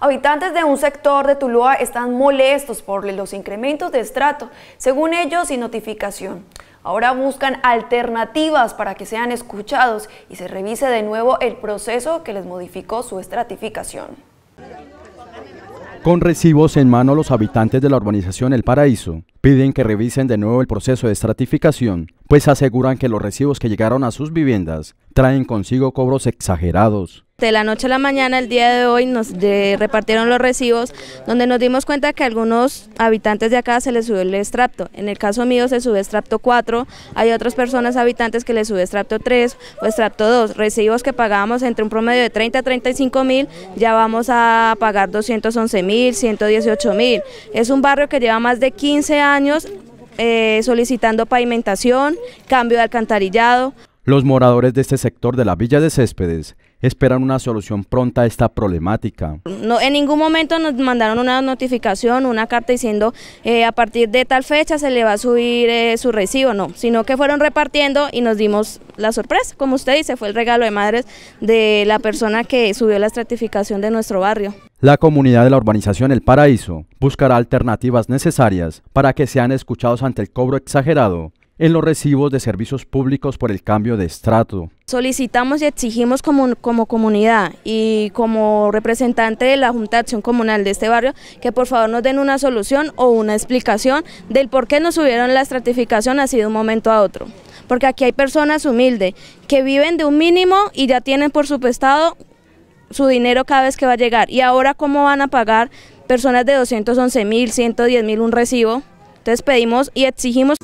Habitantes de un sector de Tuluá están molestos por los incrementos de estrato, según ellos sin notificación. Ahora buscan alternativas para que sean escuchados y se revise de nuevo el proceso que les modificó su estratificación. Con recibos en mano los habitantes de la urbanización El Paraíso piden que revisen de nuevo el proceso de estratificación, pues aseguran que los recibos que llegaron a sus viviendas traen consigo cobros exagerados. De la noche a la mañana, el día de hoy, nos repartieron los recibos donde nos dimos cuenta que a algunos habitantes de acá se les sube el extracto. En el caso mío se sube extracto 4, hay otras personas habitantes que les sube extracto 3 o extracto 2. Recibos que pagábamos entre un promedio de 30 a 35 mil, ya vamos a pagar 211 mil, 118 mil. Es un barrio que lleva más de 15 años eh, solicitando pavimentación, cambio de alcantarillado. Los moradores de este sector de la Villa de Céspedes esperan una solución pronta a esta problemática. en ningún momento nos mandaron una notificación, una carta diciendo eh, a partir de tal fecha se le va a subir eh, su recibo, no, sino que fueron repartiendo y nos dimos la sorpresa, como usted dice, fue el regalo de madres de la persona que subió la estratificación de nuestro barrio. La comunidad de la urbanización El Paraíso buscará alternativas necesarias para que sean escuchados ante el cobro exagerado en los recibos de servicios públicos por el cambio de estrato. Solicitamos y exigimos como, como comunidad y como representante de la Junta de Acción Comunal de este barrio que por favor nos den una solución o una explicación del por qué nos subieron la estratificación así de un momento a otro. Porque aquí hay personas humildes que viven de un mínimo y ya tienen por supuestado su dinero cada vez que va a llegar. Y ahora cómo van a pagar personas de 211 mil, 110 mil un recibo. Entonces pedimos y exigimos...